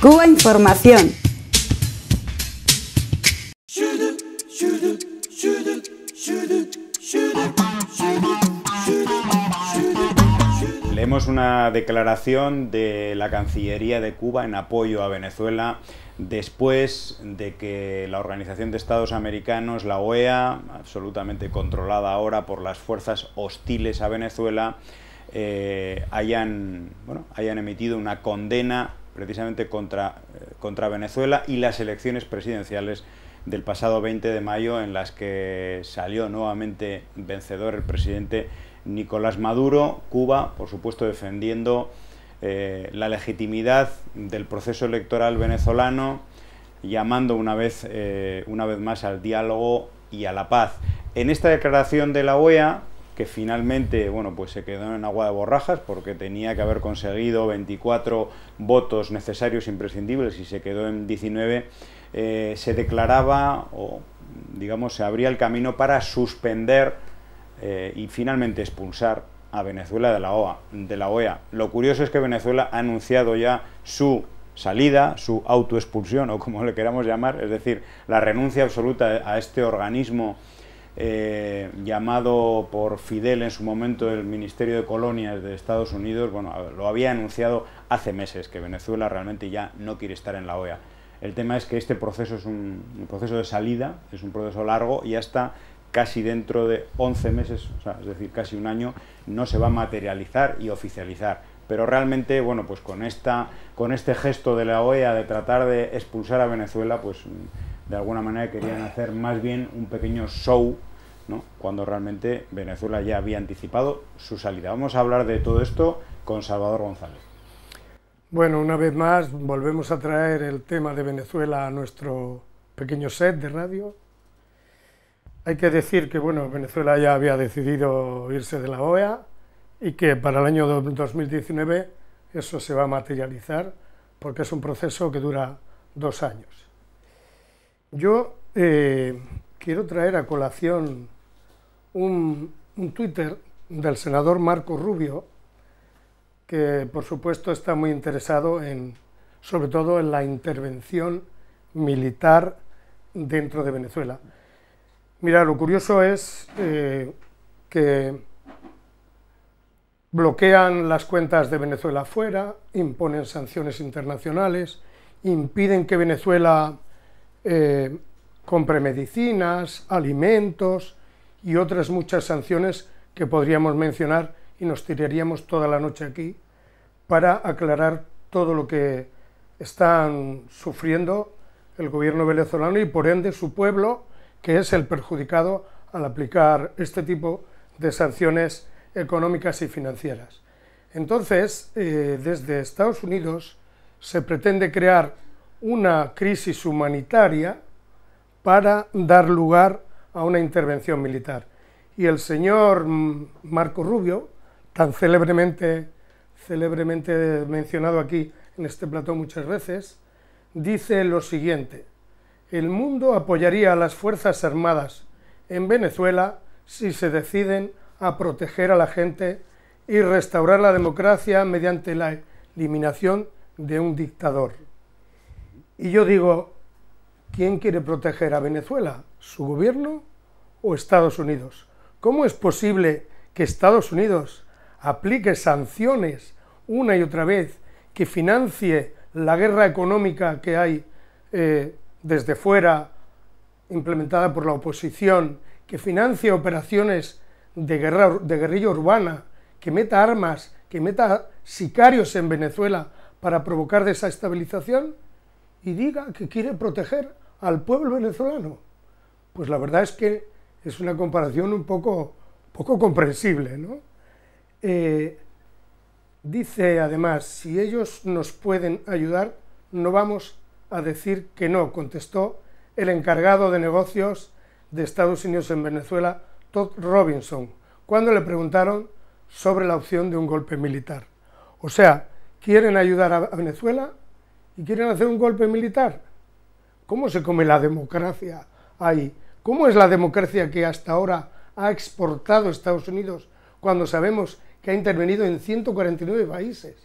Cuba Información. Leemos una declaración de la Cancillería de Cuba en apoyo a Venezuela después de que la Organización de Estados Americanos, la OEA, absolutamente controlada ahora por las fuerzas hostiles a Venezuela, eh, hayan, hayan emitido una condena precisamente contra, eh, contra Venezuela y las elecciones presidenciales del pasado 20 de mayo en las que salió nuevamente vencedor el presidente Nicolás Maduro, Cuba, por supuesto defendiendo eh, la legitimidad del proceso electoral venezolano, llamando una vez, eh, una vez más al diálogo y a la paz. En esta declaración de la OEA, que finalmente bueno, pues se quedó en agua de borrajas porque tenía que haber conseguido 24 votos necesarios imprescindibles y se quedó en 19, eh, se declaraba o digamos se abría el camino para suspender eh, y finalmente expulsar a Venezuela de la, OA, de la OEA. Lo curioso es que Venezuela ha anunciado ya su salida, su autoexpulsión o como le queramos llamar, es decir, la renuncia absoluta a este organismo eh, llamado por Fidel en su momento el Ministerio de Colonias de Estados Unidos, bueno, lo había anunciado hace meses que Venezuela realmente ya no quiere estar en la OEA. El tema es que este proceso es un, proceso de salida, es un proceso largo y hasta casi dentro de 11 meses, es decir, casi un año, no se va a materializar y oficializar. Pero realmente, bueno, pues con, esta, con este gesto de la OEA de tratar de expulsar a Venezuela, pues de alguna manera querían hacer más bien un pequeño show cuando realmente Venezuela ya había anticipado su salida. Vamos a hablar de todo esto con Salvador González. Bueno, una vez más volvemos a traer el tema de Venezuela a nuestro pequeño set de radio. Hay que decir que bueno, Venezuela ya había decidido irse de la OEA y que para el año 2019 eso se va a materializar porque es un proceso que dura dos años. Yo eh, quiero traer a colación un, Twitter del senador Marco Rubio, que por supuesto está muy interesado en, sobre todo en la intervención militar dentro de Venezuela. Mira, lo curioso es eh, que bloquean las cuentas de Venezuela afuera, imponen sanciones internacionales, impiden que Venezuela eh, compre medicinas, alimentos, y otras muchas sanciones que podríamos mencionar y nos tiraríamos toda la noche aquí para aclarar todo lo que están sufriendo el gobierno venezolano y por ende su pueblo, que es el perjudicado al aplicar este tipo de sanciones económicas y financieras. Entonces, eh, desde Estados Unidos se pretende crear una crisis humanitaria para dar lugar a una intervención militar. Y el señor Marco Rubio, tan célebremente, célebremente mencionado aquí en este plató muchas veces, dice lo siguiente, el mundo apoyaría a las Fuerzas Armadas en Venezuela si se deciden a proteger a la gente y restaurar la democracia mediante la eliminación de un dictador. Y yo digo, ¿Quién quiere proteger a Venezuela? ¿Su gobierno o Estados Unidos? ¿Cómo es posible que Estados Unidos aplique sanciones una y otra vez, que financie la guerra económica que hay eh, desde fuera, implementada por la oposición, que financie operaciones de, de guerrilla urbana, que meta armas, que meta sicarios en Venezuela para provocar desestabilización? Y diga que quiere proteger al pueblo venezolano? Pues la verdad es que es una comparación un poco, poco comprensible. Eh, dice además, si ellos nos pueden ayudar, no vamos a decir que no, contestó el encargado de negocios de Estados Unidos en Venezuela, Todd Robinson, cuando le preguntaron sobre la opción de un golpe militar. O sea, quieren ayudar a Venezuela y quieren hacer un golpe militar. ¿Cómo se come la democracia ahí? ¿Cómo es la democracia que hasta ahora ha exportado Estados Unidos cuando sabemos que ha intervenido en 149 países?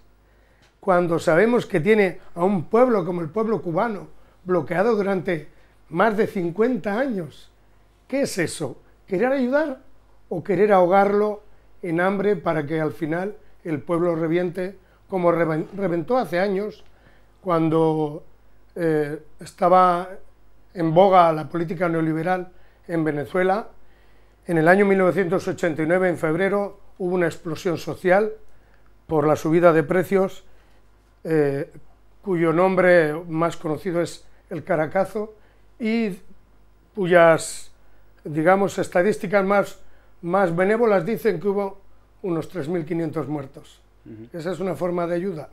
Cuando sabemos que tiene a un pueblo como el pueblo cubano bloqueado durante más de 50 años. ¿Qué es eso? ¿Querer ayudar o querer ahogarlo en hambre para que al final el pueblo reviente como reventó hace años cuando eh, estaba en boga la política neoliberal en Venezuela, en el año 1989, en febrero, hubo una explosión social por la subida de precios, eh, cuyo nombre más conocido es el Caracazo, y cuyas, digamos, estadísticas más, más benévolas dicen que hubo unos 3.500 muertos. Esa es una forma de ayuda.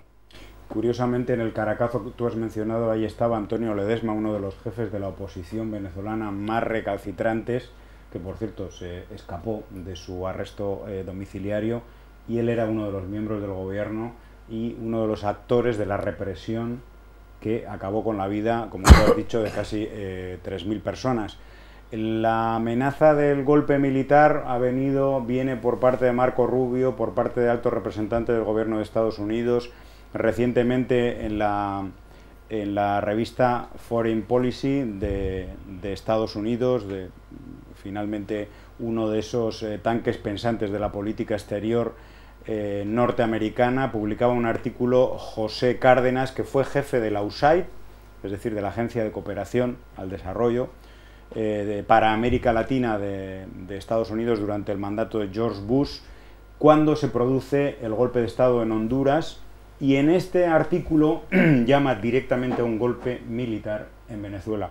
Curiosamente, en el Caracazo que tú has mencionado, ahí estaba Antonio Ledesma, uno de los jefes de la oposición venezolana más recalcitrantes, que por cierto se escapó de su arresto eh, domiciliario, y él era uno de los miembros del gobierno y uno de los actores de la represión que acabó con la vida, como tú has dicho, de casi 3.000 eh, personas. La amenaza del golpe militar ha venido, viene por parte de Marco Rubio, por parte de alto representante del gobierno de Estados Unidos, recientemente en la, en la revista Foreign Policy de, Estados Unidos, de, finalmente uno de esos eh, tanques pensantes de la política exterior eh, norteamericana, publicaba un artículo José Cárdenas, que fue jefe de la USAID, es decir, de la Agencia de Cooperación al Desarrollo, eh, de, para América Latina de, de, Estados Unidos durante el mandato de George Bush, cuando se produce el golpe de Estado en Honduras y en este artículo llama directamente a un golpe militar en Venezuela.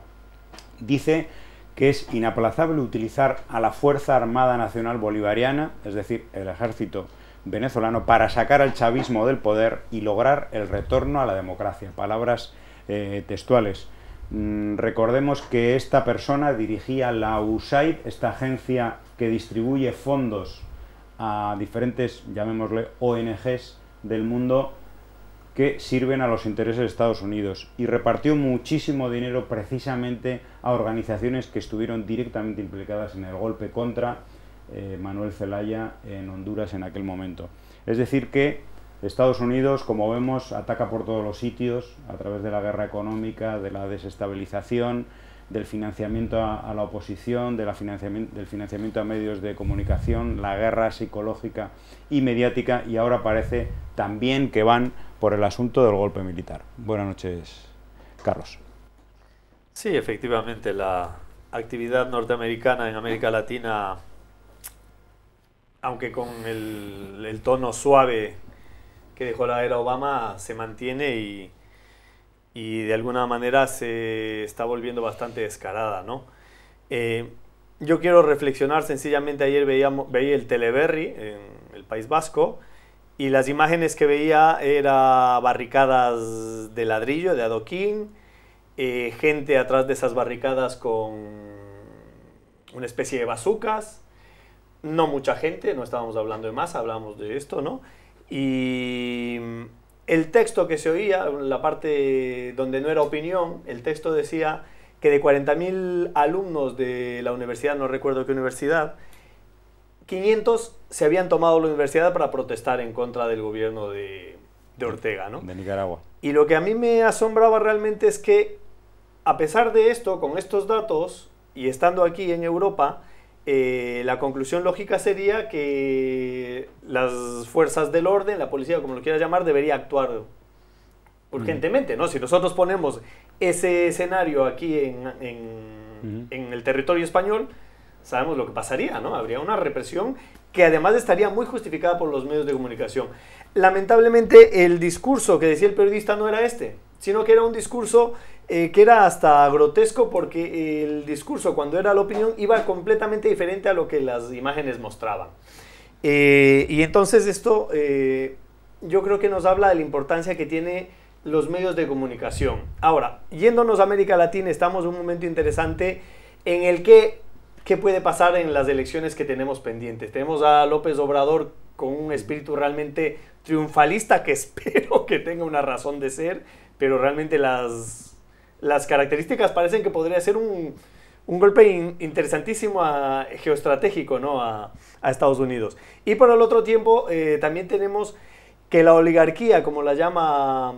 Dice que es inaplazable utilizar a la Fuerza Armada Nacional Bolivariana, es decir, el ejército venezolano, para sacar al chavismo del poder y lograr el retorno a la democracia. Palabras eh, textuales. Mm, recordemos que esta persona dirigía la USAID, esta agencia que distribuye fondos a diferentes, llamémosle, ONGs del mundo que sirven a los intereses de Estados Unidos y repartió muchísimo dinero precisamente a organizaciones que estuvieron directamente implicadas en el golpe contra eh, Manuel Zelaya en Honduras en aquel momento. Es decir que Estados Unidos, como vemos, ataca por todos los sitios, a través de la guerra económica, de la desestabilización, del financiamiento a, la oposición, del financiamiento a medios de comunicación, la guerra psicológica y mediática, y ahora parece también que van por el asunto del golpe militar. Buenas noches, Carlos. Sí, efectivamente, la actividad norteamericana en América Latina, aunque con el, tono suave que dejó la era Obama, se mantiene y, de alguna manera se está volviendo bastante descarada, ¿no? Eh, yo quiero reflexionar, sencillamente ayer veía, veía el Teleberry en el País Vasco, y las imágenes que veía era barricadas de ladrillo, de adoquín, eh, gente atrás de esas barricadas con una especie de bazucas, no mucha gente, no estábamos hablando de más, hablamos de esto, ¿no? Y el texto que se oía, la parte donde no era opinión, el texto decía que de 40.000 alumnos de la universidad, no recuerdo qué universidad, 500 se habían tomado la universidad para protestar en contra del gobierno de, de Ortega, ¿no? De Nicaragua. Y lo que a mí me asombraba realmente es que, a pesar de esto, con estos datos, y estando aquí en Europa, eh, la conclusión lógica sería que las fuerzas del orden, la policía, como lo quieras llamar, debería actuar urgentemente, ¿no? Si nosotros ponemos ese escenario aquí en el territorio español, sabemos lo que pasaría, ¿no? Habría una represión que además estaría muy justificada por los medios de comunicación. Lamentablemente el discurso que decía el periodista no era este, sino que era un discurso eh, que era hasta grotesco porque el discurso cuando era la opinión iba completamente diferente a lo que las imágenes mostraban. Eh, y entonces esto eh, yo creo que nos habla de la importancia que tiene los medios de comunicación. Ahora, yéndonos a América Latina, estamos en un momento interesante en el que ¿qué puede pasar en las elecciones que tenemos pendientes? Tenemos a López Obrador con un espíritu realmente triunfalista que espero que tenga una razón de ser, pero realmente las, las características parecen que podría ser un, un golpe interesantísimo a, geoestratégico ¿no? A, a, Estados Unidos. Y por el otro tiempo eh, también tenemos que la oligarquía, como la llama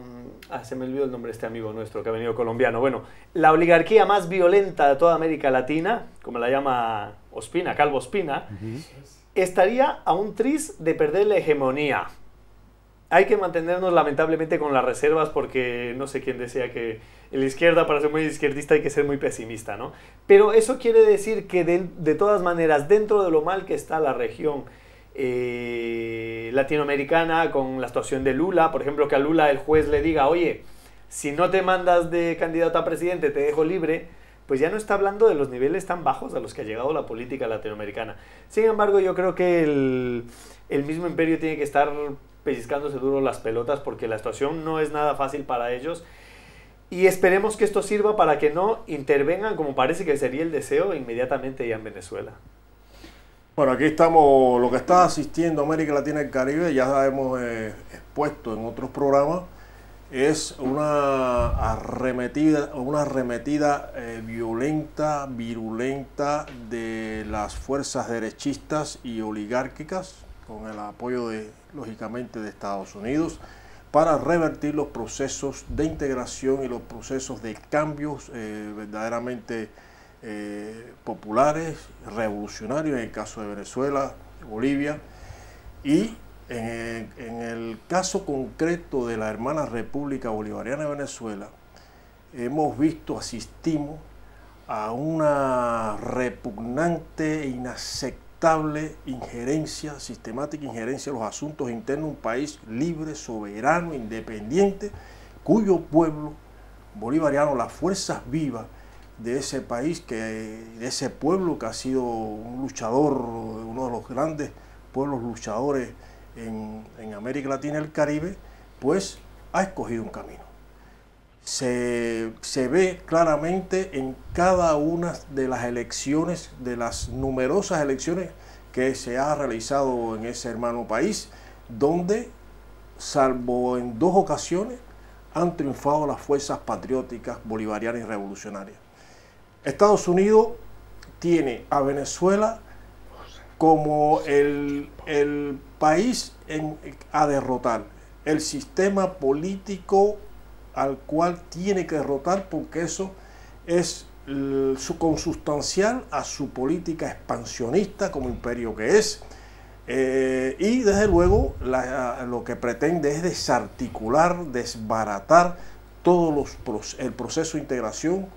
Ah, se me olvidó el nombre de este amigo nuestro que ha venido colombiano. Bueno, la oligarquía más violenta de toda América Latina, como la llama Ospina, Calvo Ospina, estaría a un tris de perder la hegemonía. Hay que mantenernos lamentablemente con las reservas porque no sé quién decía que la izquierda para ser muy izquierdista hay que ser muy pesimista, ¿no? Pero eso quiere decir que de, de todas maneras, dentro de lo mal que está la región, eh, latinoamericana con la situación de Lula, por ejemplo, que a Lula el juez le diga, oye, si no te mandas de candidato a presidente, te dejo libre, pues ya no está hablando de los niveles tan bajos a los que ha llegado la política latinoamericana. Sin embargo, yo creo que el, el mismo imperio tiene que estar pellizcándose duro las pelotas porque la situación no es nada fácil para ellos. Y esperemos que esto sirva para que no intervengan, como parece que sería el deseo, inmediatamente ya en Venezuela. Bueno, aquí estamos, lo que está asistiendo América Latina y el Caribe, ya hemos eh, expuesto en otros programas, es una arremetida, una arremetida eh, violenta, virulenta de las fuerzas derechistas y oligárquicas, con el apoyo de, lógicamente, de Estados Unidos, para revertir los procesos de integración y los procesos de cambios eh, verdaderamente eh, populares, revolucionarios, en el caso de Venezuela, Bolivia, y en, en el caso concreto de la hermana República Bolivariana de Venezuela, hemos visto, asistimos a una repugnante e inaceptable injerencia, sistemática injerencia en los asuntos internos de un país libre, soberano, independiente, cuyo pueblo bolivariano, las fuerzas vivas, de ese país, que, de ese pueblo que ha sido un luchador, uno de los grandes pueblos luchadores en, América Latina y el Caribe, pues ha escogido un camino. Se, se, ve claramente en cada una de las elecciones, de las numerosas elecciones que se ha realizado en ese hermano país, donde, salvo en dos ocasiones, han triunfado las fuerzas patrióticas, bolivarianas y revolucionarias. Estados Unidos tiene a Venezuela como el, país a derrotar, el sistema político al cual tiene que derrotar porque eso es su consustancial a su política expansionista como imperio que es. Eh, y desde luego lo que pretende es desarticular, desbaratar todo el proceso de integración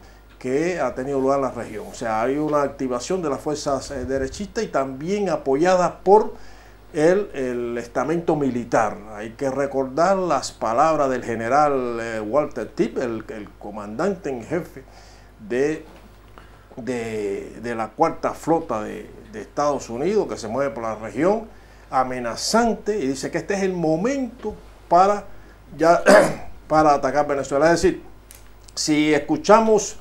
que ha tenido lugar en la región. O sea, hay una activación de las fuerzas eh, derechistas y también apoyada por el, estamento militar. Hay que recordar las palabras del general eh, Walter Tipp, el, comandante en jefe de, de, la cuarta flota de, Estados Unidos que se mueve por la región, amenazante, y dice que este es el momento para, ya, para atacar Venezuela. Es decir, si escuchamos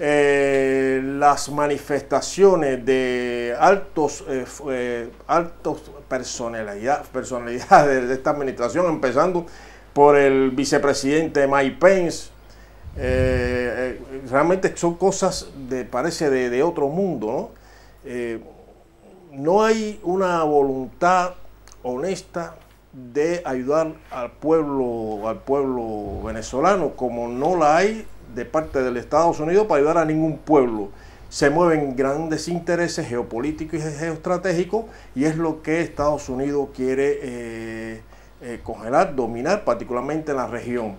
eh, las manifestaciones de altos, eh, eh, altos personalidades de esta administración, empezando por el vicepresidente Mike Pence. realmente son cosas, de, parece, de, de otro mundo. ¿no? no hay una voluntad honesta de ayudar al pueblo, al pueblo venezolano, como no la hay de parte de Estados Unidos para ayudar a ningún pueblo. Se mueven grandes intereses geopolíticos y geoestratégicos y es lo que Estados Unidos quiere eh, eh, congelar, dominar, particularmente en la región.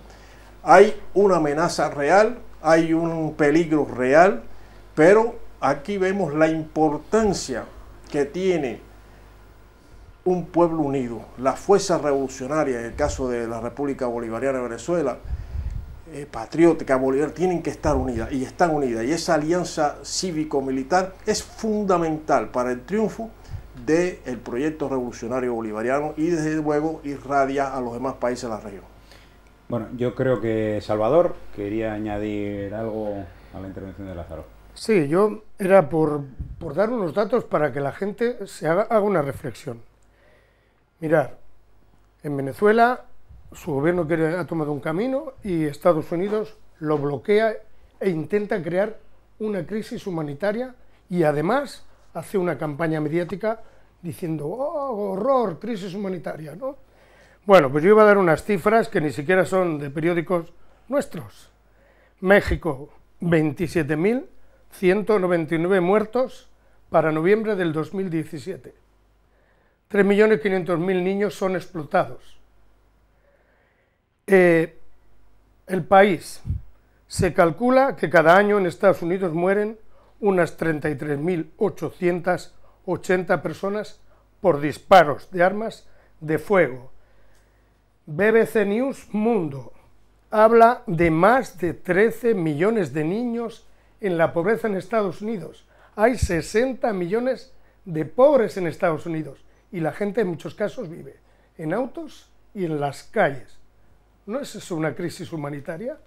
Hay una amenaza real, hay un peligro real, pero aquí vemos la importancia que tiene un pueblo unido, la fuerza revolucionaria, en el caso de la República Bolivariana de Venezuela, eh, patriótica bolivariana, tienen que estar unidas y están unidas. Y esa alianza cívico-militar es fundamental para el triunfo del el proyecto revolucionario bolivariano y desde luego irradia a los demás países de la región. Bueno, yo creo que Salvador quería añadir algo a la intervención de Lázaro. Sí, yo era por, dar unos datos para que la gente se haga, haga una reflexión. Mirar, en Venezuela su gobierno ha tomado un camino y Estados Unidos lo bloquea e intenta crear una crisis humanitaria y además hace una campaña mediática diciendo, oh, horror, crisis humanitaria, ¿no? Bueno, pues yo iba a dar unas cifras que ni siquiera son de periódicos nuestros. México, 27.199 muertos para noviembre del 2017. 3.500.000 niños son explotados. Eh, el país. Se calcula que cada año en Estados Unidos mueren unas 33.880 personas por disparos de armas de fuego. BBC News Mundo habla de más de 13 millones de niños en la pobreza en Estados Unidos. Hay 60 millones de pobres en Estados Unidos y la gente en muchos casos vive en autos y en las calles. ¿no es eso una crisis humanitaria?